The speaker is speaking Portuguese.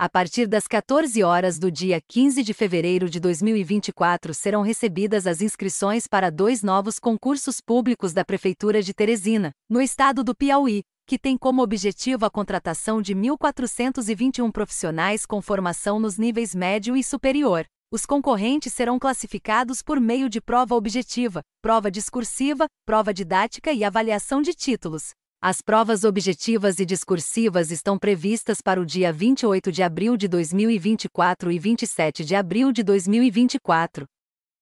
a partir das 14 horas do dia 15 de fevereiro de 2024 serão recebidas as inscrições para dois novos concursos públicos da Prefeitura de Teresina, no estado do Piauí, que tem como objetivo a contratação de 1.421 profissionais com formação nos níveis médio e superior. Os concorrentes serão classificados por meio de prova objetiva, prova discursiva, prova didática e avaliação de títulos. As provas objetivas e discursivas estão previstas para o dia 28 de abril de 2024 e 27 de abril de 2024.